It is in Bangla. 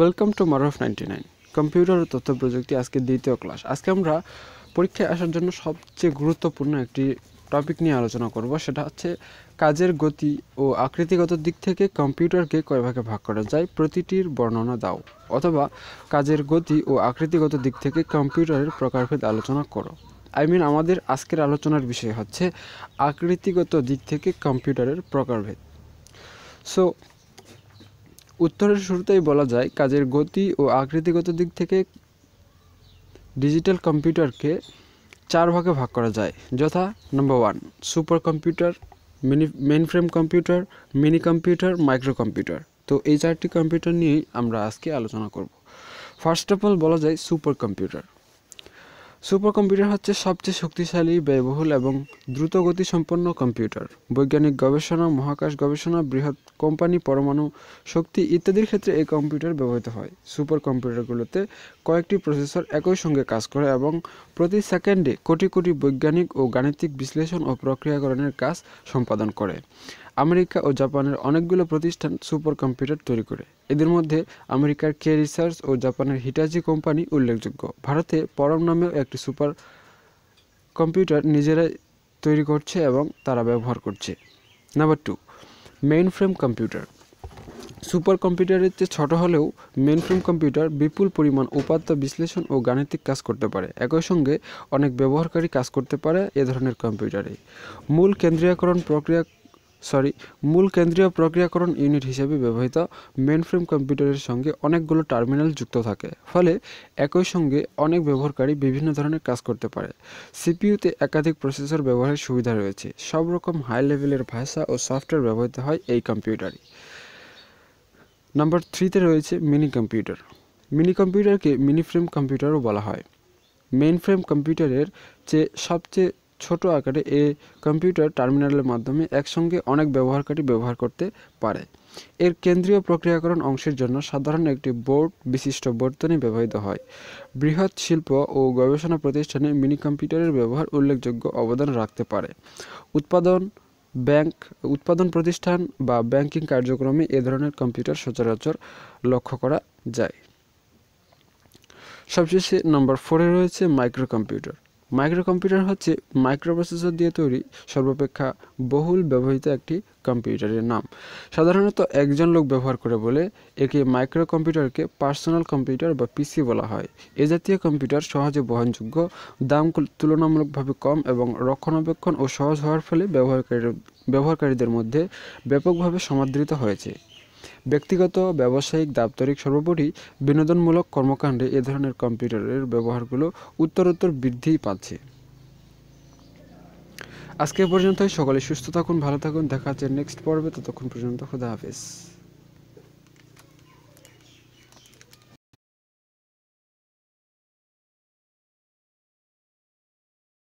welcome to Maruf ninety nine computer ও তথ্য প্রযুক্তি আজকে দ্বিতীয় ক্লাস আজকে আমরা পরীক্ষায় আসার জন্য সবচেয়ে গুরুত্বপূর্ণ একটি টপিক নিয়ে আলোচনা করব সেটা হচ্ছে কাজের গতি ও আকৃতিগত দিক থেকে কম্পিউটারকে কয় ভাগে ভাগ করা যায় প্রতিটির বর্ণনা দাও অথবা কাজের গতি ও আকৃতিগত দিক থেকে কম্পিউটারের প্রকারভেদ আলোচনা করো আই মিন আমাদের আজকের আলোচনার বিষয় হচ্ছে আকৃতিগত দিক থেকে কম্পিউটারের প্রকারভেদ সো উত্তরের শুরুতেই বলা যায় কাজের গতি ও আকৃতিগত দিক থেকে ডিজিটাল কম্পিউটারকে চার ভাগে ভাগ করা যায় যথা number one super computer mini mainframe computer mini computer micro computer তো এই চারটি কম্পিউটার নিয়েই আমরা আজকে আলোচনা করব ফার্স্ট অফ অল বলা যায় সুপার কম্পিউটার সুপার কম্পিউটার হচ্ছে সবচেয়ে শক্তিশালী ব্যয়বহুল এবং দ্রুত সম্পন্ন কম্পিউটার বৈজ্ঞানিক গবেষণা মহাকাশ গবেষণা বৃহৎ কোম্পানি পরমাণু শক্তি ইত্যাদির ক্ষেত্রে এই কম্পিউটার ব্যবহৃত হয় সুপার কম্পিউটারগুলোতে কয়েকটি প্রসেসর একই সঙ্গে কাজ করে এবং প্রতি সেকেন্ডে কোটি কোটি বৈজ্ঞানিক ও গাণিতিক বিশ্লেষণ ও প্রক্রিয়াকরণের কাজ সম্পাদন করে আমেরিকা ও জাপানের অনেকগুলো প্রতিষ্ঠান সুপার কম্পিউটার তৈরি করে এদের মধ্যে আমেরিকার কে রিসার্চ ও জাপানের হিটাজি কোম্পানি উল্লেখযোগ্য ভারতে পরম নামেও একটি সুপার কম্পিউটার নিজেরাই তৈরি করছে এবং তারা ব্যবহার করছে number two mainframe computer super কম্পিউটারের চেয়ে ছোট হলেও ফ্রেম কম্পিউটার বিপুল পরিমাণ উপাত্ত বিশ্লেষণ ও গাণিতিক কাজ করতে পারে একই সঙ্গে অনেক ব্যবহারকারী কাজ করতে পারে এ ধরনের কম্পিউটারে মূল কেন্দ্রীয়করণ প্রক্রিয়া সরি মূল কেন্দ্রীয় প্রক্রিয়াকরণ ইউনিট হিসেবে ব্যবহৃত মেনফ্রেম কম্পিউটারের সঙ্গে অনেকগুলো টার্মিনাল যুক্ত থাকে ফলে একই সঙ্গে অনেক ব্যবহারকারী বিভিন্ন ধরনের কাজ করতে পারে সিপিইউতে একাধিক প্রসেসর ব্যবহারের সুবিধা রয়েছে সব রকম হাই লেভেলের ভাষা ও সফটওয়্যার ব্যবহৃত হয় এই কম্পিউটারে নাম্বার থ্রিতে রয়েছে মিনি কম্পিউটার মিনি কম্পিউটারকে মিনি ফ্রেম কম্পিউটারও বলা হয় মেইন ফ্রেম কম্পিউটারের চেয়ে সবচেয়ে ছোট আকারে এ কম্পিউটার টার্মিনালের মাধ্যমে একসঙ্গে অনেক ব্যবহারকারী ব্যবহার করতে পারে এর কেন্দ্রীয় প্রক্রিয়াকরণ অংশের জন্য সাধারণ একটি বোর্ড বিশিষ্ট বর্তনী ব্যবহৃত হয় বৃহৎ শিল্প ও গবেষণা প্রতিষ্ঠানে মিনি কম্পিউটারের ব্যবহার উল্লেখযোগ্য অবদান রাখতে পারে উৎপাদন ব্যাংক উৎপাদন প্রতিষ্ঠান বা ব্যাংকিং কার্যক্রমে এ ধরনের কম্পিউটার সচরাচর লক্ষ্য করা যায় সবশেষে নম্বর ফোরে রয়েছে মাইক্রো কম্পিউটার মাইক্রো কম্পিউটার হচ্ছে মাইক্রোপ্রসেসর দিয়ে তৈরি সর্বাপেক্ষা বহুল ব্যবহৃত একটি কম্পিউটারের নাম সাধারণত একজন লোক ব্যবহার করে বলে একে মাইক্রো কম্পিউটারকে পার্সোনাল কম্পিউটার বা পিসি বলা হয় এ জাতীয় কম্পিউটার সহজে বহনযোগ্য দাম তুলনামূলকভাবে কম এবং রক্ষণাবেক্ষণ ও সহজ হওয়ার ফলে ব্যবহারকারী ব্যবহারকারীদের মধ্যে ব্যাপকভাবে সমাদৃত হয়েছে ব্যক্তিগত ব্যবসায়িক দাপ্তরিক সর্বোপরি বিনোদনমূলক কর্মকাণ্ডে এ ধরনের কম্পিউটারের ব্যবহারগুলো উত্তরোত্তর বৃদ্ধি পাচ্ছে আজকে পর্যন্তই সকলে সুস্থ থাকুন ভালো থাকুন দেখা হচ্ছে নেক্সট পর্বে ততক্ষণ পর্যন্ত খুদা হাফেজ